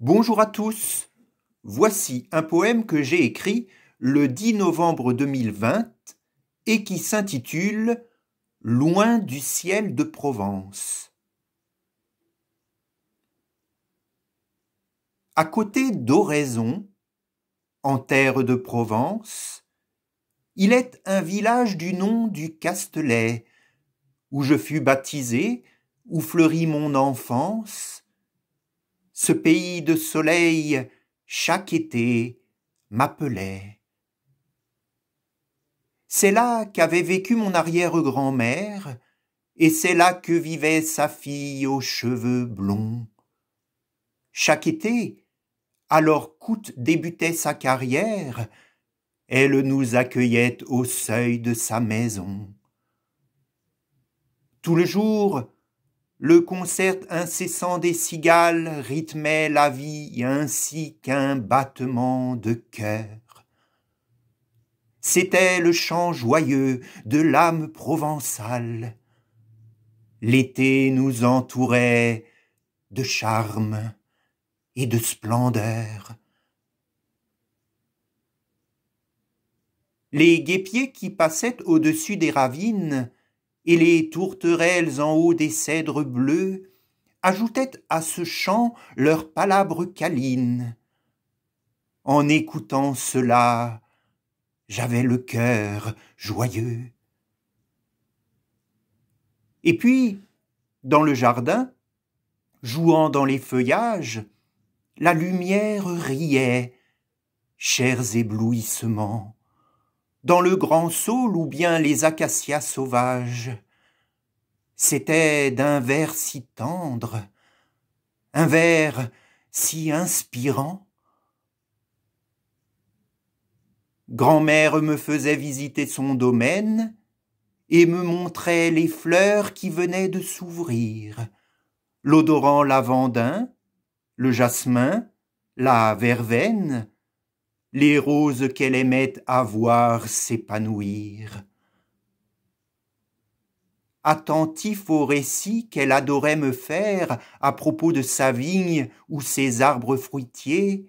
Bonjour à tous. Voici un poème que j'ai écrit le 10 novembre 2020 et qui s'intitule Loin du ciel de Provence. À côté d'Oraison, en terre de Provence, il est un village du nom du Castelet, où je fus baptisé, où fleurit mon enfance, ce pays de soleil, chaque été, m'appelait. C'est là qu'avait vécu mon arrière-grand-mère, et c'est là que vivait sa fille aux cheveux blonds. Chaque été, alors qu'Août débutait sa carrière, elle nous accueillait au seuil de sa maison. Tout le jour, le concert incessant des cigales rythmait la vie ainsi qu'un battement de cœur. C'était le chant joyeux de l'âme provençale. L'été nous entourait de charme et de splendeur. Les guépiers qui passaient au-dessus des ravines et les tourterelles en haut des cèdres bleus ajoutaient à ce chant leurs palabres câlines. En écoutant cela, j'avais le cœur joyeux. Et puis, dans le jardin, jouant dans les feuillages, la lumière riait, chers éblouissements dans le grand saule ou bien les acacias sauvages. C'était d'un vers si tendre, un vers si inspirant. Grand-mère me faisait visiter son domaine et me montrait les fleurs qui venaient de s'ouvrir, l'odorant lavandin, le jasmin, la verveine, les roses qu'elle aimait à voir s'épanouir. Attentif au récit qu'elle adorait me faire à propos de sa vigne ou ses arbres fruitiers,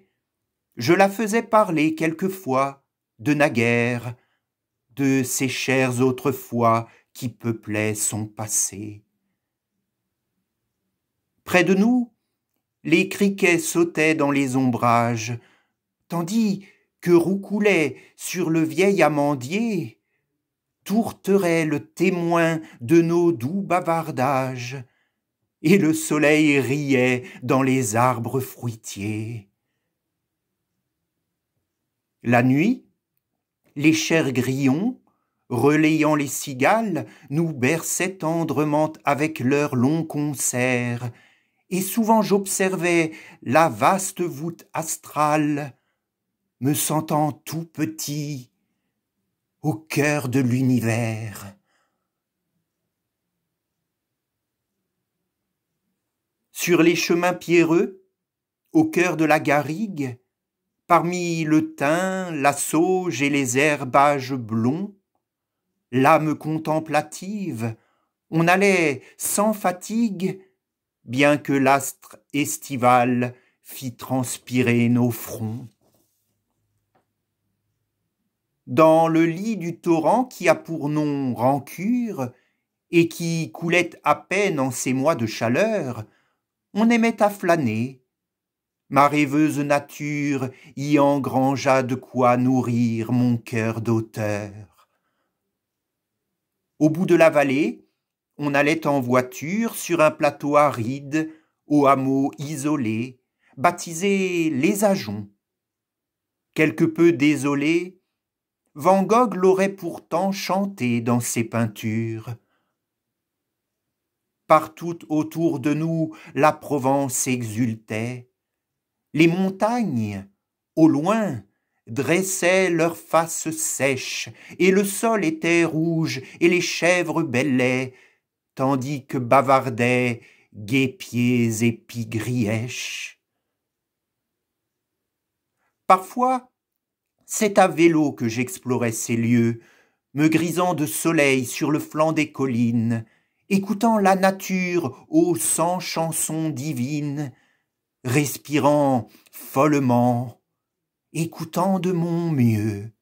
je la faisais parler quelquefois de naguère, de ses chers autrefois qui peuplaient son passé. Près de nous, les criquets sautaient dans les ombrages, tandis que roucoulait sur le vieil amandier, Tourterait le témoin de nos doux bavardages, et le soleil riait dans les arbres fruitiers. La nuit, les chers grillons, relayant les cigales, nous berçaient tendrement avec leurs longs concert et souvent j'observais la vaste voûte astrale me sentant tout petit au cœur de l'univers. Sur les chemins pierreux, au cœur de la garrigue, parmi le thym, la sauge et les herbages blonds, l'âme contemplative, on allait sans fatigue, bien que l'astre estival fit transpirer nos fronts dans le lit du torrent qui a pour nom Rancure, et qui coulait à peine en ces mois de chaleur, on aimait à flâner. Ma rêveuse nature y engrangea de quoi nourrir mon cœur d'auteur. Au bout de la vallée, on allait en voiture sur un plateau aride, au hameaux isolé, Baptisés Les Ajoncs. Quelque peu désolé, Van Gogh l'aurait pourtant chanté dans ses peintures. Partout autour de nous, la Provence exultait. Les montagnes, au loin, dressaient leurs faces sèches, et le sol était rouge, et les chèvres bêlaient, tandis que bavardaient guêpiers et pigrièches. Parfois, c'est à vélo que j'explorais ces lieux, me grisant de soleil sur le flanc des collines, écoutant la nature aux cent chansons divines, respirant follement, écoutant de mon mieux.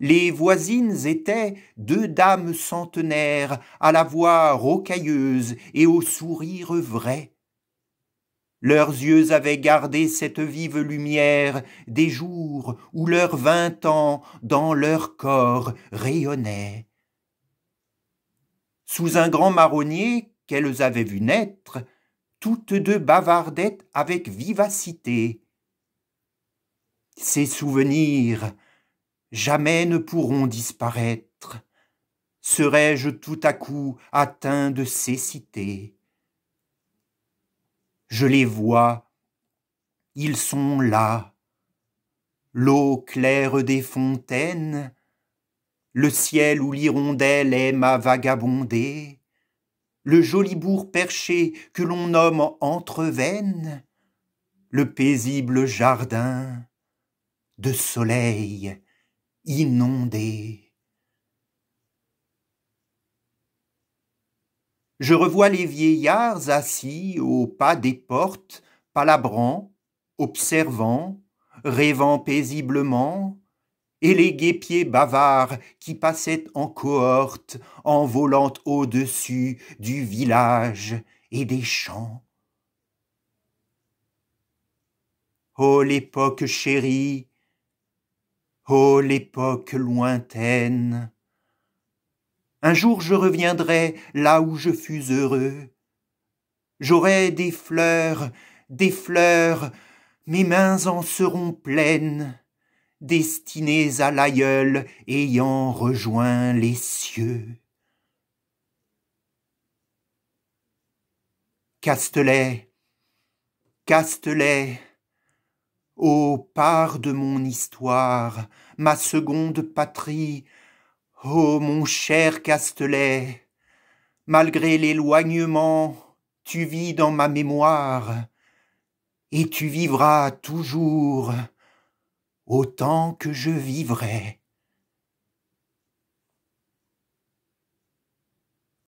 Les voisines étaient deux dames centenaires, à la voix rocailleuse et au sourire vrai. Leurs yeux avaient gardé cette vive lumière des jours où leurs vingt ans dans leur corps rayonnaient. Sous un grand marronnier qu'elles avaient vu naître, toutes deux bavardaient avec vivacité. Ces souvenirs jamais ne pourront disparaître. Serais-je tout à coup atteint de cécité? je les vois, ils sont là. L'eau claire des fontaines, le ciel où l'hirondelle aime à vagabonder, le joli bourg perché que l'on nomme veines, le paisible jardin de soleil inondé. Je revois les vieillards assis au pas des portes, palabrant, observant, rêvant paisiblement, et les guépiers bavards qui passaient en cohorte, en volant au-dessus du village et des champs. Oh l'époque chérie, oh l'époque lointaine, un jour je reviendrai là où je fus heureux. J'aurai des fleurs, des fleurs, mes mains en seront pleines, destinées à l'aïeul ayant rejoint les cieux. Castelet, Castelet, ô part de mon histoire, ma seconde patrie, Ô oh, mon cher Castelet, malgré l'éloignement, tu vis dans ma mémoire, et tu vivras toujours autant que je vivrai.